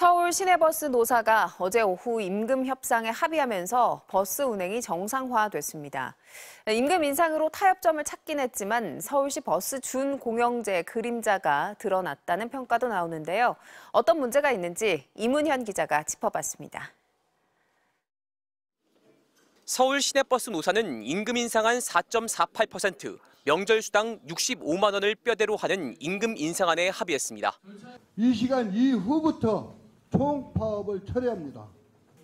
서울 시내버스 노사가 어제 오후 임금 협상에 합의하면서 버스 운행이 정상화됐습니다. 임금 인상으로 타협점을 찾긴 했지만 서울시 버스 준 공영제 그림자가 드러났다는 평가도 나오는데요. 어떤 문제가 있는지 이문현 기자가 짚어봤습니다. 서울 시내버스 노사는 임금 인상한 4.48%, 명절 수당 65만 원을 뼈대로 하는 임금 인상안에 합의했습니다. 이 시간 이후부터 통 파업을 철회합니다.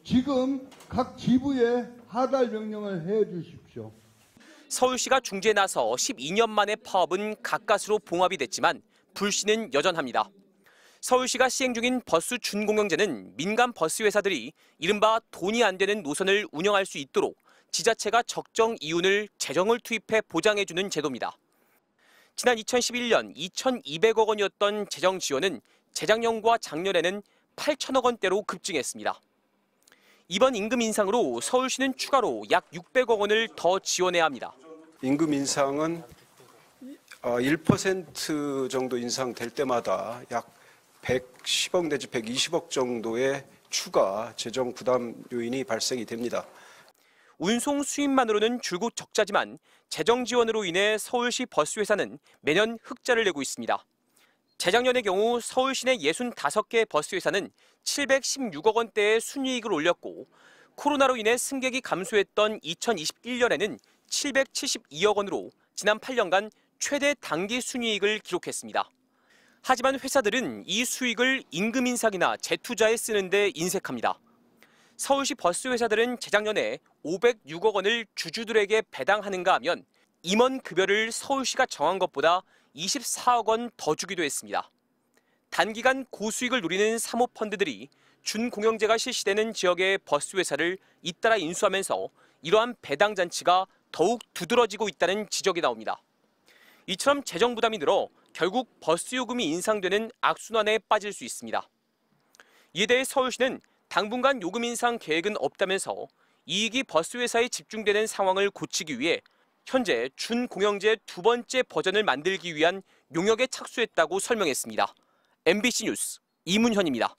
지금 각 지부에 하달 명령을 해 주십시오. 서울시가 중재 나서 12년 만에 파업은 가까스로 봉합이 됐지만 불씨는 여전합니다. 서울시가 시행 중인 버스 준공영제는 민간 버스 회사들이 이른바 돈이 안 되는 노선을 운영할 수 있도록 지자체가 적정 이윤을 재정을 투입해 보장해주는 제도입니다. 지난 2011년 2,200억 원이었던 재정 지원은 재작년과 작년에는 8천억 원대로 급증했습니다. 이번 임금 인상으로 서울시는 추가로 약 600억 원을 더 지원해야 합니다. 임금 인상은 1% 어, 정도 인상될 때마다 약 110억 내지 120억 정도의 추가 재정 부담 요인이 발생이 됩니다. 운송 수입만으로는 줄곧 적자지만 재정 지원으로 인해 서울시 버스 회사는 매년 흑자를 내고 있습니다. 재작년의 경우 서울시내 65개 버스회사는 716억 원대의 순이익을 올렸고 코로나로 인해 승객이 감소했던 2021년에는 772억 원으로 지난 8년간 최대 단기 순이익을 기록했습니다. 하지만 회사들은 이 수익을 임금 인상이나 재투자에 쓰는데 인색합니다. 서울시 버스 회사들은 재작년에 506억 원을 주주들에게 배당하는가 하면 임원 급여를 서울시가 정한 것보다 24억 원 더 주기도 했습니다. 단기간 고수익을 누리는 사모펀드들이 준공영제가 실시되는 지역의 버스 회사를 잇따라 인수하면서 이러한 배당 잔치가 더욱 두드러지고 있다는 지적이 나옵니다. 이처럼 재정 부담이 늘어 결국 버스 요금이 인상되는 악순환에 빠질 수 있습니다. 이에 대해 서울시는 당분간 요금 인상 계획은 없다면서 이익이 버스 회사에 집중되는 상황을 고치기 위해 현재 준공영제 두 번째 버전을 만들기 위한 용역에 착수했다고 설명했습니다. MBC 뉴스 이문현입니다.